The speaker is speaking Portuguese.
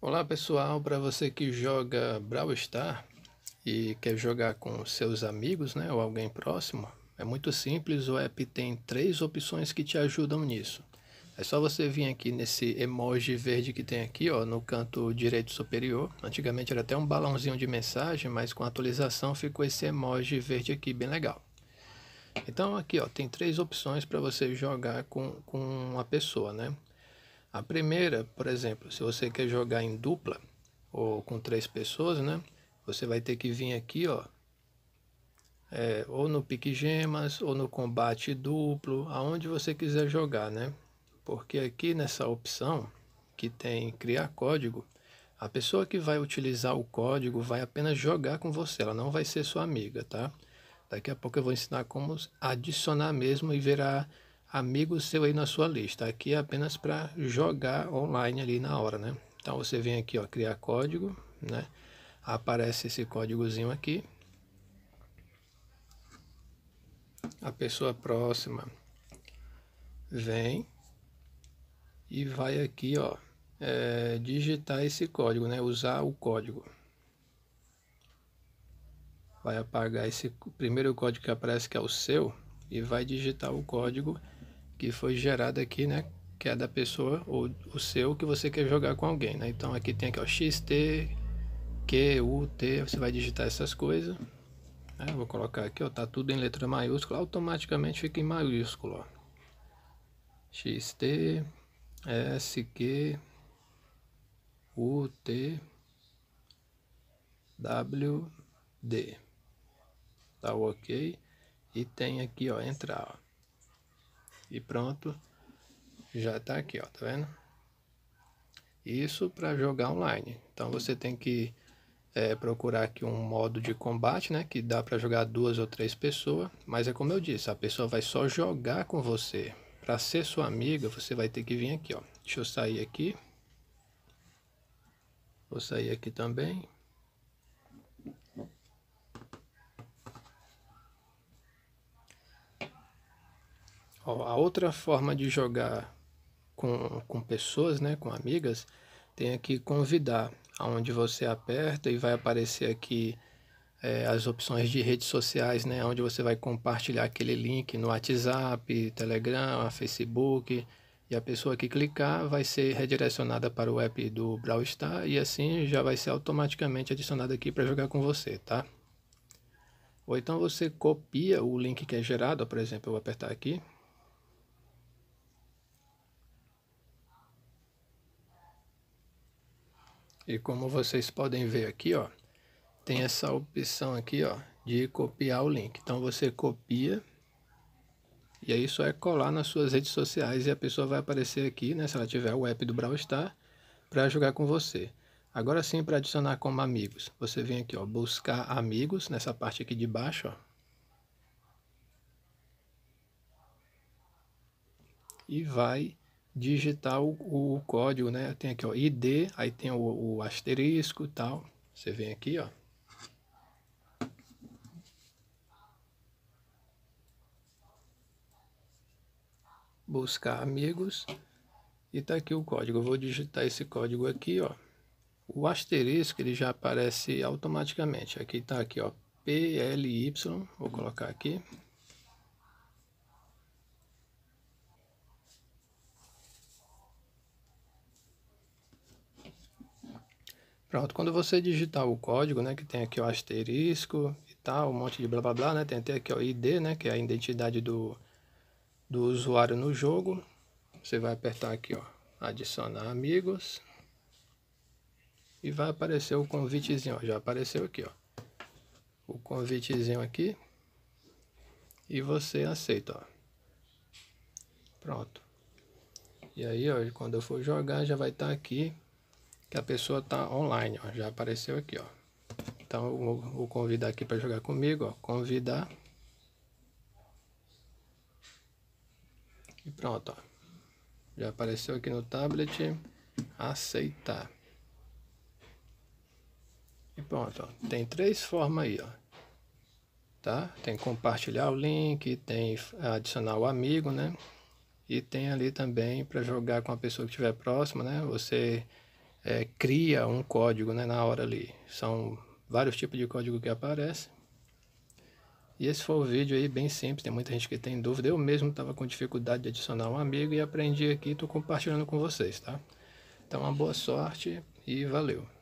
Olá pessoal, para você que joga Brawl Star e quer jogar com seus amigos né, ou alguém próximo, é muito simples, o app tem três opções que te ajudam nisso. É só você vir aqui nesse emoji verde que tem aqui ó, no canto direito superior, antigamente era até um balãozinho de mensagem, mas com a atualização ficou esse emoji verde aqui, bem legal. Então aqui ó, tem três opções para você jogar com, com uma pessoa, né? A primeira, por exemplo, se você quer jogar em dupla ou com três pessoas, né? Você vai ter que vir aqui, ó, é, ou no pique gemas, ou no combate duplo, aonde você quiser jogar, né? Porque aqui nessa opção que tem criar código, a pessoa que vai utilizar o código vai apenas jogar com você, ela não vai ser sua amiga, tá? Daqui a pouco eu vou ensinar como adicionar mesmo e virar amigo seu aí na sua lista. Aqui é apenas para jogar online ali na hora, né? Então você vem aqui, ó, criar código, né? Aparece esse códigozinho aqui. A pessoa próxima vem e vai aqui, ó, é, digitar esse código, né? Usar o código. Vai apagar esse primeiro código que aparece que é o seu e vai digitar o código que foi gerada aqui, né? Que é da pessoa ou o seu que você quer jogar com alguém, né? Então aqui tem aqui, ó, XT, Q, U, T, você vai digitar essas coisas. Né? Vou colocar aqui, ó, tá tudo em letra maiúscula, automaticamente fica em maiúsculo, ó. XT, Q U, T, W, D. Tá ok? E tem aqui, ó, entrar, ó e pronto, já tá aqui, ó, tá vendo? Isso para jogar online. Então você tem que é, procurar aqui um modo de combate, né, que dá para jogar duas ou três pessoas, mas é como eu disse, a pessoa vai só jogar com você. Para ser sua amiga, você vai ter que vir aqui, ó. Deixa eu sair aqui. Vou sair aqui também. a outra forma de jogar com, com pessoas, né, com amigas, tem aqui convidar, Aonde você aperta e vai aparecer aqui é, as opções de redes sociais, né, onde você vai compartilhar aquele link no WhatsApp, Telegram, Facebook, e a pessoa que clicar vai ser redirecionada para o app do Brawl Star e assim já vai ser automaticamente adicionada aqui para jogar com você, tá? Ou então você copia o link que é gerado, por exemplo, eu vou apertar aqui, E como vocês podem ver aqui, ó, tem essa opção aqui, ó, de copiar o link. Então você copia e aí só é colar nas suas redes sociais e a pessoa vai aparecer aqui, né, se ela tiver o app do Brawl Star, para jogar com você. Agora sim, para adicionar como amigos, você vem aqui, ó, buscar amigos, nessa parte aqui de baixo, ó. E vai digitar o, o código, né? Tem aqui, ó, ID, aí tem o, o asterisco e tal. Você vem aqui, ó. Buscar amigos. E tá aqui o código. Eu vou digitar esse código aqui, ó. O asterisco, ele já aparece automaticamente. Aqui tá aqui, ó, PLY. Vou colocar aqui. Pronto, quando você digitar o código, né, que tem aqui o asterisco e tal, um monte de blá blá blá, né, tem até aqui o ID, né, que é a identidade do, do usuário no jogo, você vai apertar aqui, ó, adicionar amigos, e vai aparecer o convitezinho, ó, já apareceu aqui, ó, o convitezinho aqui, e você aceita, ó. pronto. E aí, ó, quando eu for jogar, já vai estar tá aqui que a pessoa está online, ó, já apareceu aqui, ó. Então eu vou convidar aqui para jogar comigo, ó, convidar. E pronto, ó. Já apareceu aqui no tablet, aceitar. E pronto, ó. tem três formas aí, ó. Tá? Tem compartilhar o link, tem adicionar o amigo, né? E tem ali também para jogar com a pessoa que estiver próxima, né? Você é, cria um código né, na hora ali. São vários tipos de código que aparecem. E esse foi o vídeo aí bem simples, tem muita gente que tem dúvida. Eu mesmo estava com dificuldade de adicionar um amigo e aprendi aqui, estou compartilhando com vocês, tá? Então, uma boa sorte e valeu!